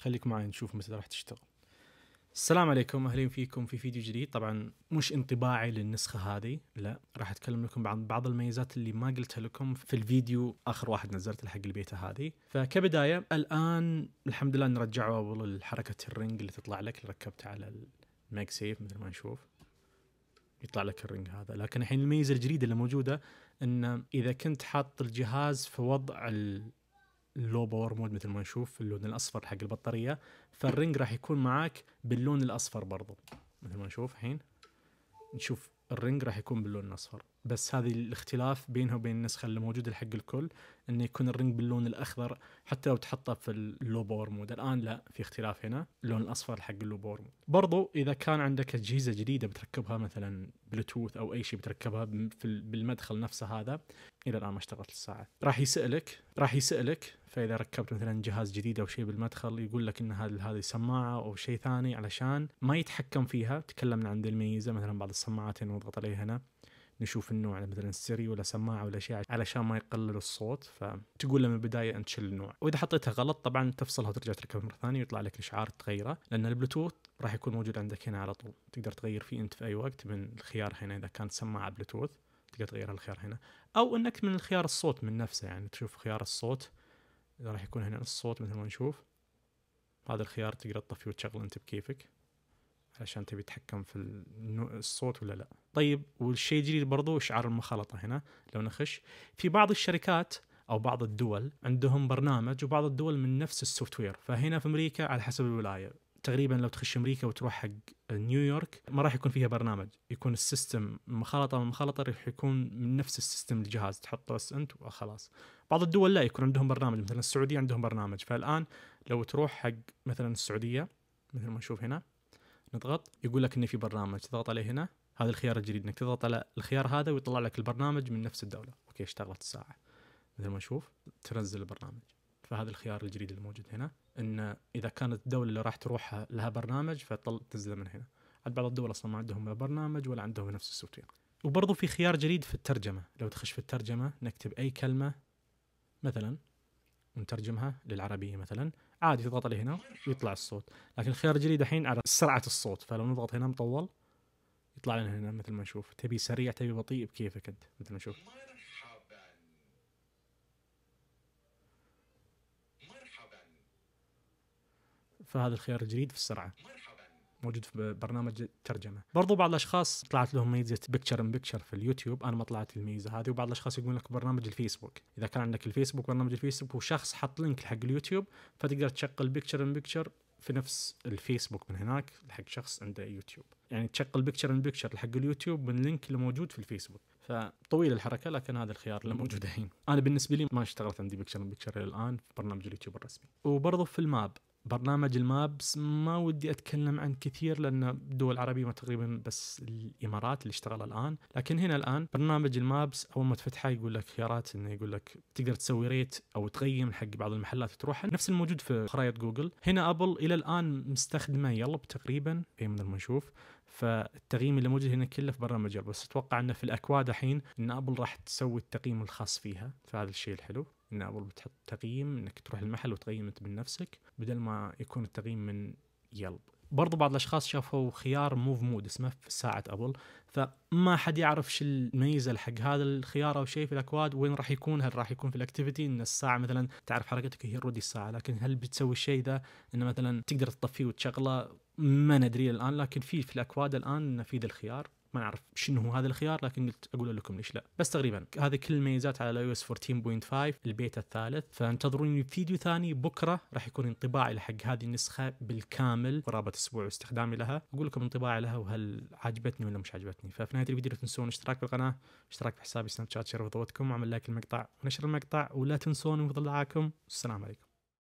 خليك معي نشوف متى راح تشتغل السلام عليكم اهلا فيكم في فيديو جديد طبعا مش انطباعي للنسخه هذه لا راح اتكلم لكم عن بعض الميزات اللي ما قلتها لكم في الفيديو اخر واحد نزلته حق البيتا هذه فكبدايه الان الحمد لله نرجعوا اول حركه الرنج اللي تطلع لك اللي ركبتها على الميك سيف مثل ما نشوف يطلع لك الرنج هذا لكن الحين الميزه الجديده اللي موجوده ان اذا كنت حاط الجهاز في وضع اللو باور مود مثل ما نشوف اللون الاصفر حق البطاريه فالرنج راح يكون معاك باللون الاصفر برضو مثل ما نشوف الحين نشوف الرنج راح يكون باللون الاصفر بس هذه الاختلاف بينها وبين النسخه اللي موجوده حق الكل انه يكون الرنج باللون الاخضر حتى لو تحطه في اللو باور مود الان لا في اختلاف هنا اللون الاصفر حق اللو باور مود برضو اذا كان عندك اجهزه جديده بتركبها مثلا بلوتوث او اي شيء بتركبها بالمدخل نفسه هذا الى الان ما اشتغلت الساعه راح يسالك راح يسالك فاذا ركبت مثلا جهاز جديد او شيء بالمدخل يقول لك ان هذه هذه سماعه او شيء ثاني علشان ما يتحكم فيها تكلمنا عن الميزه مثلا بعض السماعات نضغط عليها هنا نشوف النوع مثلا السيري ولا سماعه ولا شيء علشان ما يقلل الصوت فتقول له من البدايه انت شل النوع واذا حطيتها غلط طبعا تفصلها وترجع تركبها مره ثانيه ويطلع لك اشعار تغيره لان البلوتوث راح يكون موجود عندك هنا على طول تقدر تغير فيه انت في اي وقت من الخيار هنا اذا كانت سماعه بلوتوث تقدر تغير الخيار هنا او انك من الخيار الصوت من نفسه يعني تشوف خيار الصوت اذا راح يكون هنا نص صوت مثل ما نشوف هذا الخيار تقدر تطفيه وتشغله انت بكيفك علشان تبي تتحكم في الصوت ولا لا طيب والشيء الجديد برضو اشعار المخالطه هنا لو نخش في بعض الشركات او بعض الدول عندهم برنامج وبعض الدول من نفس السوفت وير فهنا في امريكا على حسب الولايه تقريبا لو تخش امريكا وتروح حق نيويورك ما راح يكون فيها برنامج يكون السيستم مخالطه مخلطه مخالطه راح يكون من نفس السيستم الجهاز تحط بس انت وخلاص بعض الدول لا يكون عندهم برنامج مثلا السعوديه عندهم برنامج فالان لو تروح حق مثلا السعوديه مثل ما نشوف هنا نضغط يقول لك انه في برنامج تضغط عليه هنا هذا الخيار الجديد انك تضغط على الخيار هذا ويطلع لك البرنامج من نفس الدوله اوكي اشتغلت الساعه مثل ما نشوف تنزل البرنامج فهذا الخيار الجديد الموجود هنا ان اذا كانت الدوله اللي راح تروحها لها برنامج فتنزله من هنا عاد بعض الدول اصلا ما عندهم لا برنامج ولا عندهم نفس السوفت وبرضو في خيار جديد في الترجمه لو تخش في الترجمه نكتب اي كلمه مثلا ونترجمها للعربيه مثلا عادي تضغط عليه هنا ويطلع الصوت لكن الخيار الجديد الحين على سرعه الصوت فلو نضغط هنا مطول يطلع لنا هنا مثل ما نشوف تبي سريع تبي بطيء بكيفك انت مثل ما نشوف فهذا الخيار الجديد في السرعه موجود في برنامج الترجمه برضو بعض الاشخاص طلعت لهم ميزه بيكتشر ان بيكتشر في اليوتيوب انا ما طلعت الميزه هذه وبعض الاشخاص يقولون لك برنامج الفيسبوك اذا كان عندك الفيسبوك برنامج الفيسبوك وشخص حط لينك حق اليوتيوب فتقدر تشغل بيكتشر ان بيكتشر في نفس الفيسبوك من هناك لحق شخص عنده يوتيوب يعني تشغل بيكتشر ان بيكتشر لحق اليوتيوب من لينك اللي موجود في الفيسبوك فطويل الحركه لكن هذا الخيار اللي موجود الحين انا بالنسبه لي ما اشتغلت عندي بيكتشر ان بيكتشر الان في برنامج اليوتيوب الرسمي وبرضه في الماب برنامج المابس ما ودي اتكلم عن كثير لان الدول العربيه تقريبا بس الامارات اللي اشتغل الان لكن هنا الان برنامج المابس اول ما تفتحه يقول لك خيارات انه يقول لك تقدر تسوي ريت او تقيم حق بعض المحلات تروحها نفس الموجود في خرائط جوجل هنا ابل الى الان مستخدمه يلا تقريبا اي من ما نشوف فالتقييم اللي موجود هنا كله في برنامج بس اتوقع انه في الاكواد الحين ان ابل راح تسوي التقييم الخاص فيها فهذا الشيء الحلو ان ابل بتحط تقييم انك تروح المحل وتقيم انت بنفسك بدل ما يكون التقييم من يلب برضو بعض الاشخاص شافوا خيار موف مود اسمه في ساعه ابل فما حد يعرف شو الميزه حق هذا الخيار او شيء في الاكواد وين راح يكون هل راح يكون في الاكتيفيتي ان الساعه مثلا تعرف حركتك هي ردي الساعه لكن هل بتسوي الشيء ذا انه مثلا تقدر تطفيه وتشغله ما ندري الان لكن في في الاكواد الان في ذا الخيار ما نعرف شنو هو هذا الخيار لكن قلت اقول لكم ليش لا بس تقريبا هذه كل الميزات على الاي اس 14.5 البيتا الثالث فانتظروني فيديو ثاني بكره راح يكون انطباعي لحق هذه النسخه بالكامل قرابه اسبوع استخدامي لها اقول لكم انطباعي لها وهل عجبتني ولا مش عجبتني ففي نهايه الفيديو لا تنسون الاشتراك بالقناه اشتراك في حسابي سناب شات شرف ضوتكم وعمل لايك المقطع ونشر المقطع ولا تنسون من معاكم والسلام عليكم